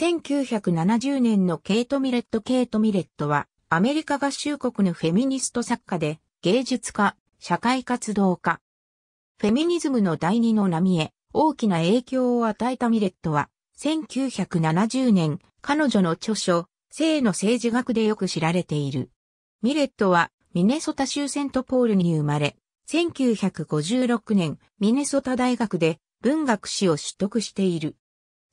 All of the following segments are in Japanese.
1970年のケイト・ミレット・ケイト・ミレットは、アメリカ合衆国のフェミニスト作家で、芸術家、社会活動家。フェミニズムの第二の波へ、大きな影響を与えたミレットは、1970年、彼女の著書、性の政治学でよく知られている。ミレットは、ミネソタ州セントポールに生まれ、1956年、ミネソタ大学で文学史を取得している。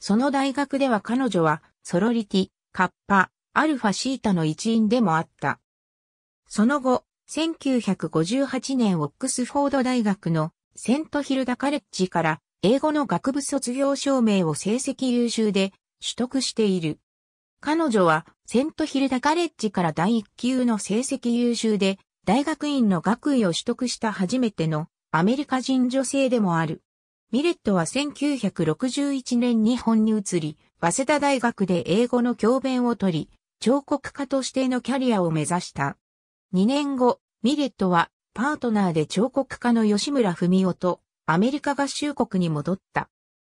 その大学では彼女は、ソロリティ、カッパ、アルファシータの一員でもあった。その後、1958年オックスフォード大学のセントヒルダカレッジから英語の学部卒業証明を成績優秀で取得している。彼女はセントヒルダカレッジから第1級の成績優秀で大学院の学位を取得した初めてのアメリカ人女性でもある。ミレットは1961年日本に移り、早稲田大学で英語の教鞭を取り、彫刻家としてのキャリアを目指した。2年後、ミレットはパートナーで彫刻家の吉村文夫とアメリカ合衆国に戻った。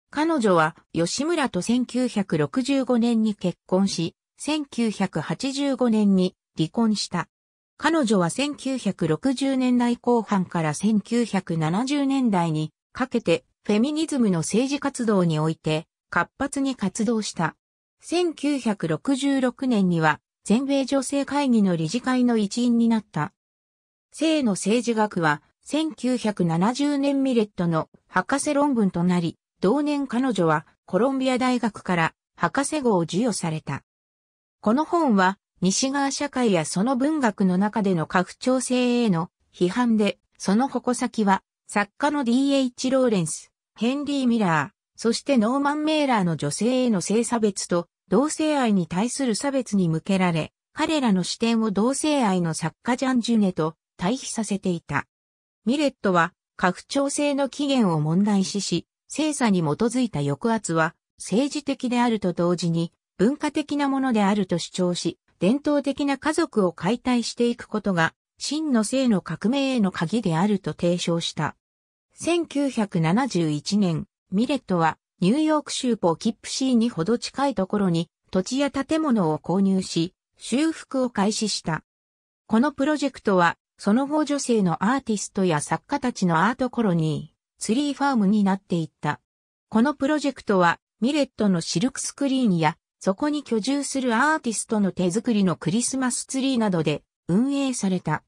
彼女は吉村と1965年に結婚し、1985年に離婚した。彼女は1960年代後半から1970年代にかけてフェミニズムの政治活動において活発に活動した。1966年には全米女性会議の理事会の一員になった。性の政治学は1970年ミレットの博士論文となり、同年彼女はコロンビア大学から博士号を授与された。この本は西側社会やその文学の中での拡張性への批判で、その矛先は作家の D.H. ローレンス、ヘンリー・ミラー、そしてノーマン・メーラーの女性への性差別と同性愛に対する差別に向けられ、彼らの視点を同性愛の作家ジャン・ジュネと対比させていた。ミレットは、拡張性の起源を問題視し、精査に基づいた抑圧は政治的であると同時に文化的なものであると主張し、伝統的な家族を解体していくことが真の性の革命への鍵であると提唱した。1971年、ミレットはニューヨーク州ポキップシーにほど近いところに土地や建物を購入し、修復を開始した。このプロジェクトは、その後女性のアーティストや作家たちのアートコロニー、ツリーファームになっていった。このプロジェクトは、ミレットのシルクスクリーンや、そこに居住するアーティストの手作りのクリスマスツリーなどで運営された。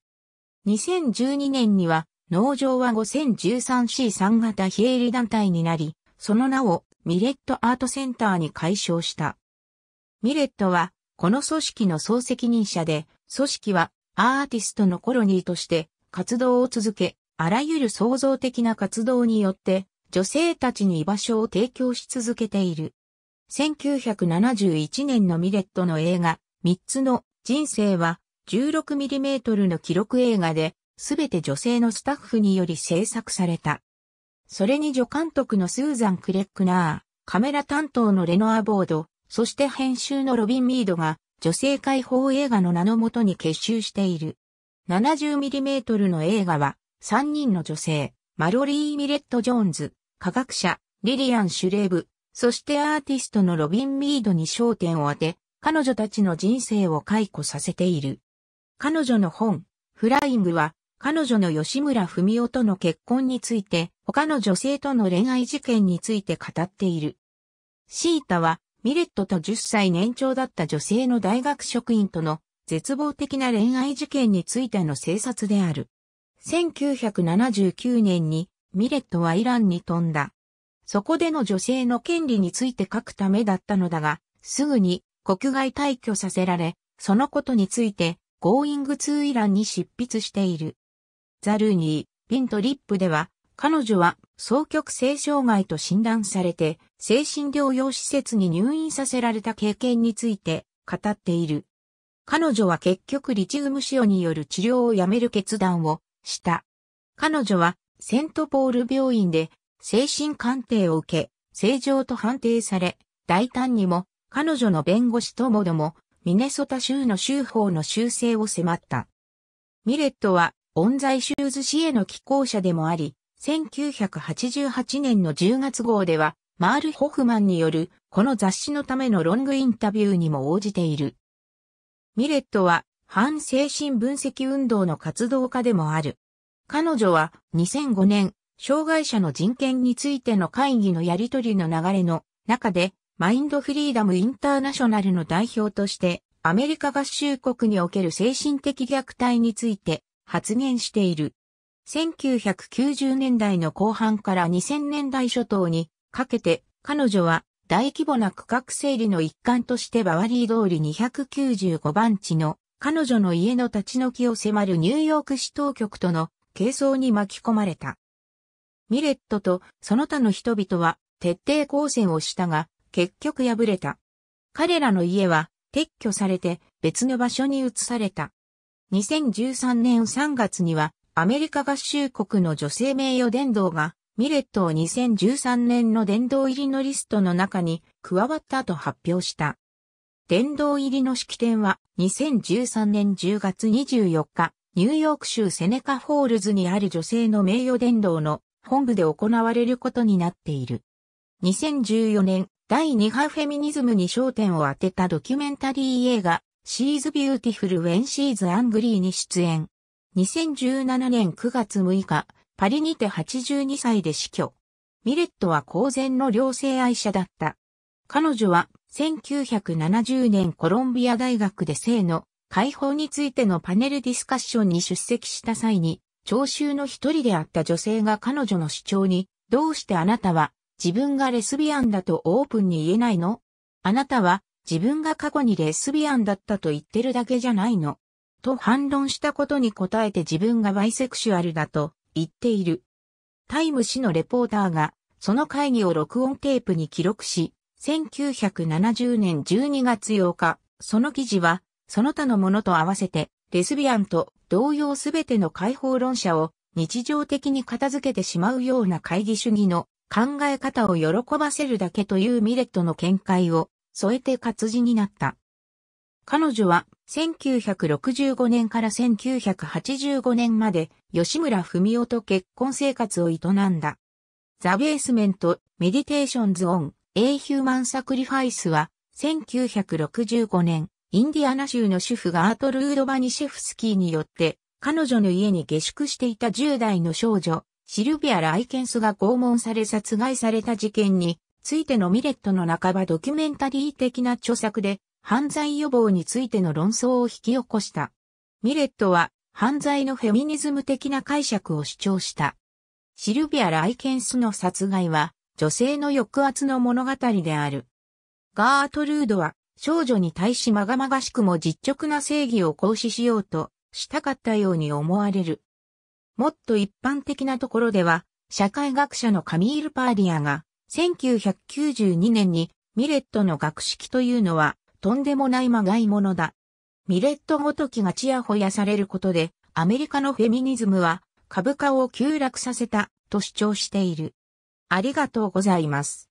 2012年には農場は 5013C3 型非営利団体になり、その名をミレットアートセンターに改称した。ミレットは、この組織の総責任者で、組織はアーティストのコロニーとして活動を続け、あらゆる創造的な活動によって、女性たちに居場所を提供し続けている。1971年のミレットの映画、3つの人生は 16mm の記録映画で、すべて女性のスタッフにより制作された。それに助監督のスーザン・クレックナー、カメラ担当のレノア・ボード、そして編集のロビン・ミードが女性解放映画の名のもとに結集している。70mm の映画は3人の女性、マロリー・ミレット・ジョーンズ、科学者、リリアン・シュレーブ、そしてアーティストのロビン・ミードに焦点を当て、彼女たちの人生を解雇させている。彼女の本、フライングは彼女の吉村文夫との結婚について、他の女性との恋愛事件について語っている。シータは、ミレットと10歳年長だった女性の大学職員との絶望的な恋愛事件についての生殺である。1979年にミレットはイランに飛んだ。そこでの女性の権利について書くためだったのだが、すぐに国外退去させられ、そのことについて、ゴーイングツーイランに執筆している。ザ・ルーニー、ピント・リップでは、彼女は、双極性障害と診断されて、精神療養施設に入院させられた経験について、語っている。彼女は結局リチウム塩による治療をやめる決断をした。彼女はセントポール病院で精神鑑定を受け、正常と判定され、大胆にも彼女の弁護士ともどもミネソタ州の州法の修正を迫った。ミレットは音ンザイシューズ氏への寄稿者でもあり、1988年の10月号では、マール・ホフマンによる、この雑誌のためのロングインタビューにも応じている。ミレットは、反精神分析運動の活動家でもある。彼女は、2005年、障害者の人権についての会議のやりとりの流れの中で、マインドフリーダムインターナショナルの代表として、アメリカ合衆国における精神的虐待について発言している。1990年代の後半から2000年代初頭にかけて彼女は大規模な区画整理の一環としてバワリー通り295番地の彼女の家の立ち退きを迫るニューヨーク市当局との係争に巻き込まれた。ミレットとその他の人々は徹底抗戦をしたが結局敗れた。彼らの家は撤去されて別の場所に移された。2013年3月にはアメリカ合衆国の女性名誉伝道がミレットを2013年の殿堂入りのリストの中に加わったと発表した。殿堂入りの式典は2013年10月24日、ニューヨーク州セネカホールズにある女性の名誉殿堂の本部で行われることになっている。2014年、第2波フェミニズムに焦点を当てたドキュメンタリー映画、シーズビューティフルウェンシーズアングリーに出演。2017年9月6日、パリにて82歳で死去。ミレットは公然の両性愛者だった。彼女は1970年コロンビア大学で性の解放についてのパネルディスカッションに出席した際に、聴衆の一人であった女性が彼女の主張に、どうしてあなたは自分がレスビアンだとオープンに言えないのあなたは自分が過去にレスビアンだったと言ってるだけじゃないの。と反論したことに答えて自分がバイセクシュアルだと言っている。タイム誌のレポーターがその会議を録音テープに記録し、1970年12月8日、その記事はその他のものと合わせてレスビアンと同様すべての解放論者を日常的に片付けてしまうような会議主義の考え方を喜ばせるだけというミレットの見解を添えて活字になった。彼女は1965年から1985年まで吉村文夫と結婚生活を営んだ。ザ・ベースメント・メディテーションズ・オン・ A ヒューマン・サクリファイスは1965年、インディアナ州の主婦がアートルード・バニシェフスキーによって彼女の家に下宿していた10代の少女、シルビア・ライケンスが拷問され殺害された事件についてのミレットの半ばドキュメンタリー的な著作で、犯罪予防についての論争を引き起こした。ミレットは、犯罪のフェミニズム的な解釈を主張した。シルビア・ライケンスの殺害は、女性の抑圧の物語である。ガートルードは、少女に対しまがまがしくも実直な正義を行使しようと、したかったように思われる。もっと一般的なところでは、社会学者のカミール・パーディアが、1992年にミレットの学識というのはとんでもないまがいものだ。ミレットごときがちやほやされることでアメリカのフェミニズムは株価を急落させたと主張している。ありがとうございます。